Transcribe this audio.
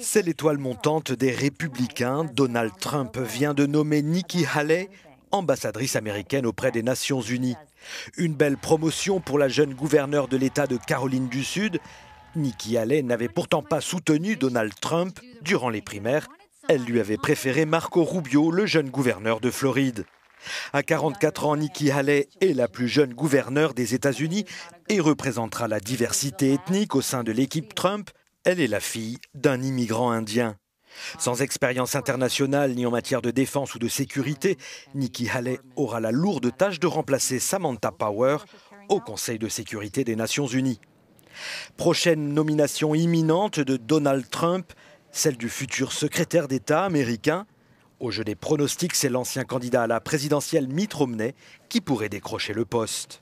C'est l'étoile montante des républicains. Donald Trump vient de nommer Nikki Haley ambassadrice américaine auprès des Nations Unies. Une belle promotion pour la jeune gouverneure de l'État de Caroline du Sud. Nikki Haley n'avait pourtant pas soutenu Donald Trump durant les primaires. Elle lui avait préféré Marco Rubio, le jeune gouverneur de Floride. À 44 ans, Nikki Haley est la plus jeune gouverneure des États-Unis et représentera la diversité ethnique au sein de l'équipe Trump elle est la fille d'un immigrant indien. Sans expérience internationale ni en matière de défense ou de sécurité, Nikki Haley aura la lourde tâche de remplacer Samantha Power au Conseil de sécurité des Nations Unies. Prochaine nomination imminente de Donald Trump, celle du futur secrétaire d'État américain. Au jeu des pronostics, c'est l'ancien candidat à la présidentielle Mitt Romney qui pourrait décrocher le poste.